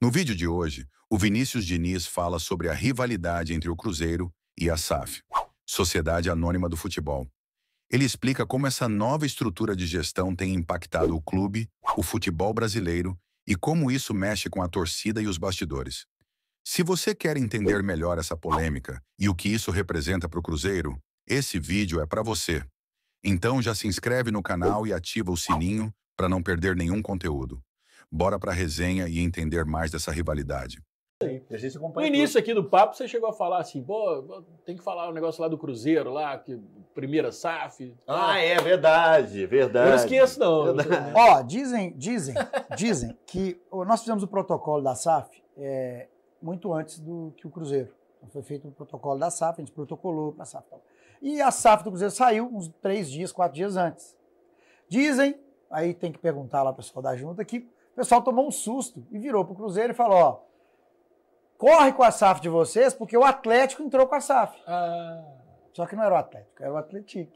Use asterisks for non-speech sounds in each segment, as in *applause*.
No vídeo de hoje, o Vinícius Diniz fala sobre a rivalidade entre o Cruzeiro e a SAF, Sociedade Anônima do Futebol. Ele explica como essa nova estrutura de gestão tem impactado o clube, o futebol brasileiro e como isso mexe com a torcida e os bastidores. Se você quer entender melhor essa polêmica e o que isso representa para o Cruzeiro, esse vídeo é para você. Então já se inscreve no canal e ativa o sininho para não perder nenhum conteúdo. Bora para a resenha e entender mais dessa rivalidade. No início aqui do papo, você chegou a falar assim, pô, tem que falar o um negócio lá do Cruzeiro, lá, que primeira SAF. Ah, é verdade, verdade. não esqueço, não. Ó, dizem, dizem, dizem que nós fizemos o protocolo da SAF é, muito antes do que o Cruzeiro. Então, foi feito o protocolo da SAF, a gente protocolou para a SAF. E a SAF do Cruzeiro saiu uns três dias, quatro dias antes. Dizem, aí tem que perguntar lá para pessoal da junta, que pessoal tomou um susto e virou pro Cruzeiro e falou: ó, corre com a SAF de vocês, porque o Atlético entrou com a SAF. Ah. Só que não era o Atlético, era o Atlético.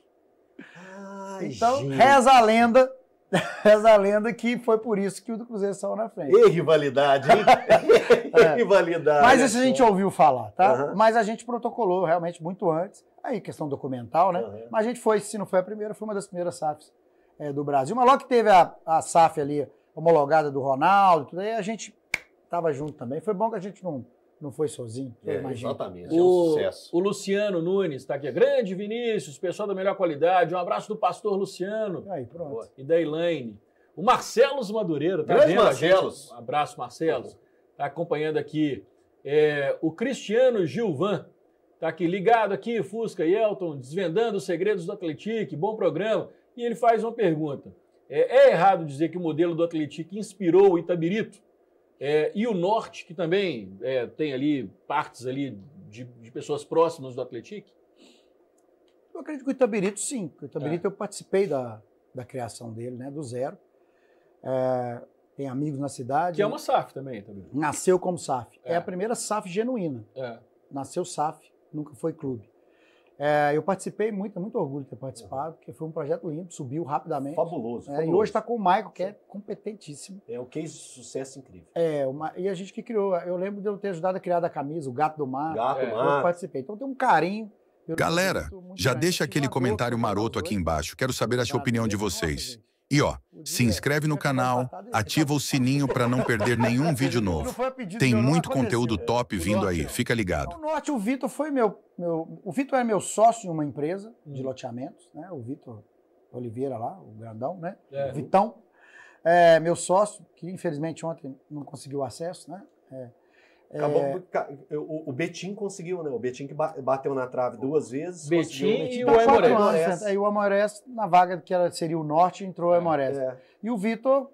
Ai, então, gente. reza a lenda. *laughs* Reza a lenda que foi por isso que o do Cruzeiro saiu na frente. E rivalidade, hein? *laughs* é. rivalidade. Mas isso a assim, gente ouviu falar, tá? Uhum. Mas a gente protocolou realmente muito antes. Aí, questão documental, né? Uhum. Mas a gente foi, se não foi a primeira, foi uma das primeiras SAFs é, do Brasil. Mas logo que teve a, a SAF ali, homologada do Ronaldo, tudo aí a gente estava junto também. Foi bom que a gente não, não foi sozinho. É, exatamente, o, é um sucesso. O Luciano Nunes está aqui. É grande Vinícius, pessoal da melhor qualidade. Um abraço do pastor Luciano. Aí, pronto. E da Elaine. O Marcelos Madureira tá Grande Marcelos. Um abraço, Marcelo Está acompanhando aqui. É, o Cristiano Gilvan está aqui ligado aqui, Fusca e Elton, desvendando os segredos do Atletique. Bom programa. E ele faz uma pergunta. É, é, errado dizer que o modelo do Atlético inspirou o Itabirito é, e o Norte, que também é, tem ali partes ali de, de pessoas próximas do Atlético? Eu acredito que o Itabirito, sim. O Itabirito é. eu participei da, da criação dele, né, do zero. É, tem amigos na cidade. Que é uma SAF também. Itabirito. Nasceu como SAF. É, é. a primeira SAF genuína. Nasceu SAF, nunca foi clube. É, eu participei muito, é muito orgulho de ter participado, porque foi um projeto lindo, subiu rapidamente. Fabuloso. É, fabuloso. E hoje está com o Michael, que Sim. é competentíssimo. É um case de sucesso incrível. É, uma, e a gente que criou, eu lembro de eu ter ajudado a criar da camisa, o Gato do Mar. Gato do é. Mar. Eu participei. Então tem um carinho. Galera, já grande. deixa aquele comentário maroto aqui embaixo. Quero saber a sua tá, opinião de vocês. E ó, se inscreve no canal, ativa o sininho para não perder nenhum vídeo novo. Tem muito conteúdo top vindo aí, fica ligado. Então, no norte, o Vitor foi meu, meu o Vitor é meu sócio em uma empresa de hum. loteamentos, né? O Vitor Oliveira lá, o grandão, né? O é. Vitão, é, meu sócio que infelizmente ontem não conseguiu acesso, né? É, Acabou, é... o, o, Betim conseguiu, né? O Betim que bateu na trave duas vezes. Betim, Betim e o Amores. Aí né? o Amores, na vaga que era, seria o norte, entrou o Amores. É. E o Vitor,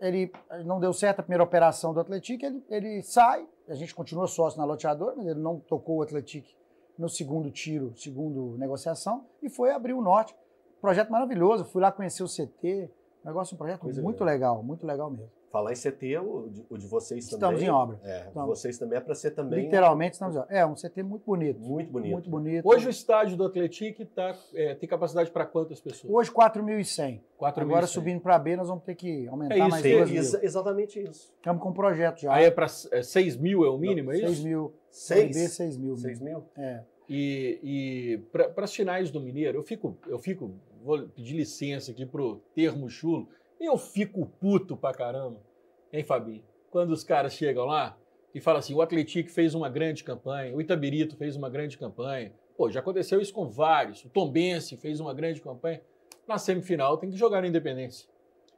ele não deu certo a primeira operação do Atlético, ele, ele sai, a gente continua sócio na loteadora, mas ele não tocou o Atlético no segundo tiro, segundo negociação, e foi abrir o norte. Projeto maravilhoso, fui lá conhecer o CT, negócio, um projeto muito legal, muito legal mesmo. Falar em CT, o de, o de vocês estamos também. Estamos em obra. É, estamos. vocês também é para ser também. Literalmente estamos em obra. É, um CT muito bonito. Muito bonito. Muito bonito. Hoje o estádio do Atlético tá, é, tem capacidade para quantas pessoas? Hoje 4.100. Agora 100. subindo para B, nós vamos ter que aumentar é isso, mais é, duas mil. Exatamente isso. Estamos com um projeto já. Aí é para é, 6 mil é o mínimo, Não, é isso? 6 mil. 6? B, 6 mil. 6 mil? É. E, e para as finais do Mineiro, eu fico, eu fico, vou pedir licença aqui para o termo chulo, eu fico puto pra caramba, hein, Fabinho? Quando os caras chegam lá e falam assim: o Atlético fez uma grande campanha, o Itabirito fez uma grande campanha. Pô, já aconteceu isso com vários. O Tombense fez uma grande campanha. Na semifinal tem que jogar na Independência,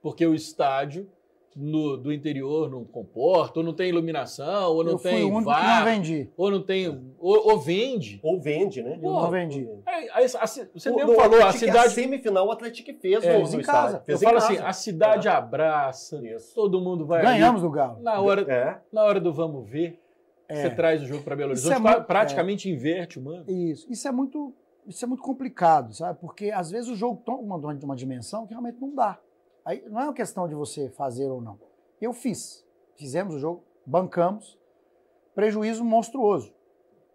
porque o estádio no, do interior não comporta, ou não tem iluminação, ou não eu tem fui VAR, não vendi. ou não tem, ou, ou vende. Ou vende, né? Pô, eu não vendi. É, é, você o, mesmo falou, a cidade... A semifinal o Atlético fez é, no, em assim, casa. Fez eu em falo casa. assim, a cidade é. abraça, Isso. todo mundo vai Ganhamos ali. do Galo. Na hora, na hora do vamos ver, você traz o jogo para Belo Horizonte, muito, praticamente inverte o mano. Isso, isso é muito... Isso é muito complicado, sabe? Porque às vezes o jogo toma uma, uma dimensão que realmente não dá. Aí não é uma questão de você fazer ou não. Eu fiz. Fizemos o jogo, bancamos. Prejuízo monstruoso.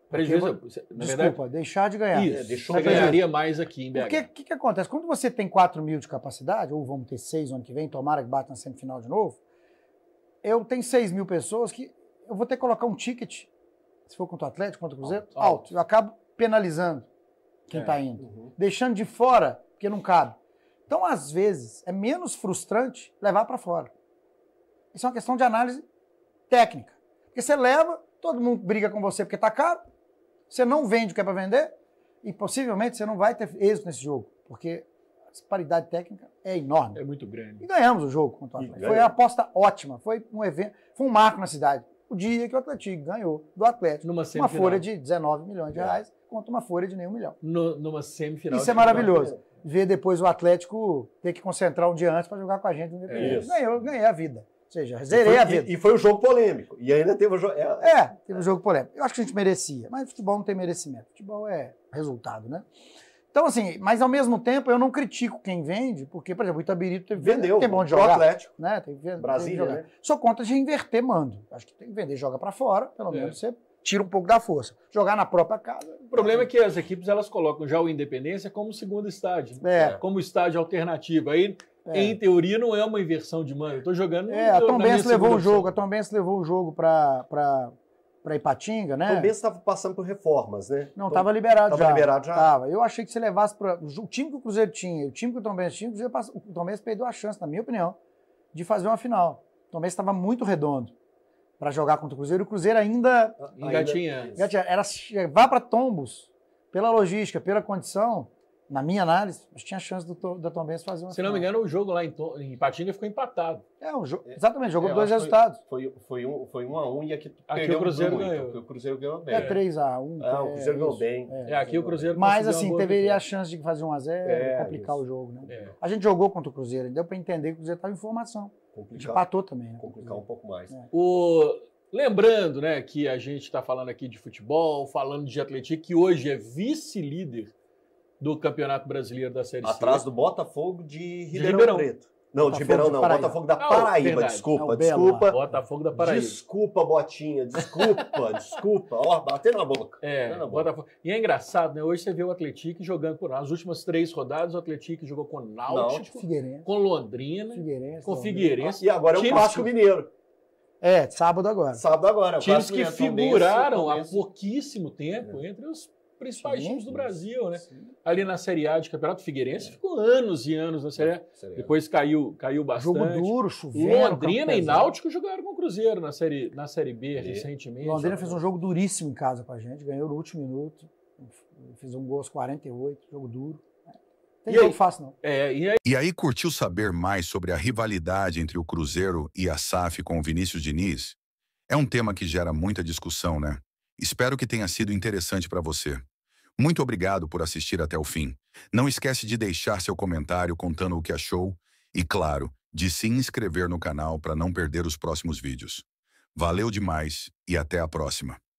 Prejuízo, porque, na desculpa, verdade, deixar de ganhar. Isso, deixou você ganharia mais aqui em BH. Porque o que, que, acontece? Quando você tem 4 mil de capacidade, ou vamos ter 6 ano que vem, tomara que bata na semifinal de novo, eu tenho 6 mil pessoas que eu vou ter que colocar um ticket, se for contra o Atlético, contra o Cruzeiro, alto. alto. Eu acabo penalizando quem está é. Tá indo. Uhum. Deixando de fora, porque não cabe. Então, às vezes, é menos frustrante levar para fora. Isso é uma questão de análise técnica. Porque você leva, todo mundo briga com você porque está caro, você não vende o que é para vender e possivelmente você não vai ter êxito nesse jogo, porque a disparidade técnica é enorme. É muito grande. E ganhamos o jogo contra o Atlético. Foi uma aposta ótima, foi um evento, foi um marco na cidade. O dia que o Atlético ganhou do Atlético, numa uma folha de 19 milhões de é. reais é. contra uma folha de nenhum milhão. No, numa semifinal. Isso é maravilhoso ver depois o Atlético ter que concentrar um dia antes para jogar com a gente. É ganhei, ganhei a vida. Ou seja, zerei foi, a vida. E, e, foi um jogo polêmico. E ainda teve um jogo. É, é, teve um jogo polêmico. Eu acho que a gente merecia, mas futebol não tem merecimento. Futebol é resultado, né? Então, assim, mas ao mesmo tempo eu não critico quem vende, porque, por exemplo, o Itabirito teve, vendeu, tem bom de jogar. Atlético. Né? Tem, Brasília, tem jogar. né? Sou contra de inverter mando. Acho que tem que vender, joga para fora, pelo é. menos você tira um pouco da força. Jogar na própria casa. O problema é que as equipes elas colocam já o Independência como segundo estádio, é. é. como estádio alternativo. Aí, é. em teoria, não é uma inversão de mano. Eu estou jogando. É, a Tom Benz levou o jogo, a Tom levou o jogo para para Ipatinga, né? Tom Benz estava passando por reformas, né? Não, estava liberado tava já. liberado já. Tava. Eu achei que se levasse para o time que o Cruzeiro tinha, o time que o Tom Benz tinha, o, Cruzeiro o Tom Benz perdeu a chance, na minha opinião, de fazer uma final. O Tom Benz estava muito redondo para jogar contra o Cruzeiro. O Cruzeiro ainda. engatinha. Engatinha. Era vá para tombos, pela logística, pela condição. Na minha análise, tinha chance do, da Tombense fazer uma. Se final. não me engano, o jogo lá em, em Patinga ficou empatado. É, um jo exatamente, jogou é, dois resultados. Foi, foi, um, foi um a um e aqui, aqui o Cruzeiro muito, ganhou. O Cruzeiro ganhou bem. É três a um, ah, o é, Cruzeiro ganhou bem. É. é, aqui o Cruzeiro Mas assim, teve a chance de fazer um a 0 complicar isso. o jogo, né? A gente jogou contra o Cruzeiro, deu para entender que o Cruzeiro estava em formação complicar, Empatou também. Né? Complicar um pouco mais. É. O, lembrando né, que a gente está falando aqui de futebol, falando de Atlético, que hoje é vice-líder do Campeonato Brasileiro da Série Atrás C. Atrás do Botafogo de Ribeirão, de Ribeirão Preto. Não, Botafogo de Ribeirão não, Paraíba. Botafogo da Paraíba, desculpa, desculpa. Botafogo da Paraíba. Desculpa, Botinha, desculpa, *laughs* desculpa. Ó, bateu na boca. É, na boca. Botafogo. E é engraçado, né? Hoje você vê o Atlético jogando com Nas últimas três rodadas, o Atlético jogou com Náutico, Náutico com Londrina, Figueirense, com Figueirense. E agora é o Vasco Mineiro. É, sábado agora. Sábado agora. Times que figuraram há pouquíssimo tempo é. entre os principais sim, times do Brasil, né? Sim. Ali na Série A de Campeonato Figueirense, é. ficou anos e anos na Série A. Série a. Depois caiu, caiu bastante. Jogo duro, choveu. Londrina e Náutico jogaram com o Cruzeiro na Série, na série B é. recentemente. Londrina fez um jogo duríssimo em casa com a gente, ganhou no último minuto, fez um gol aos 48, jogo duro. Tem e jogo aí, fácil, não. É, e, aí... e aí curtiu saber mais sobre a rivalidade entre o Cruzeiro e a SAF com o Vinícius Diniz? É um tema que gera muita discussão, né? Espero que tenha sido interessante para você. Muito obrigado por assistir até o fim. Não esquece de deixar seu comentário contando o que achou e, claro, de se inscrever no canal para não perder os próximos vídeos. Valeu demais e até a próxima!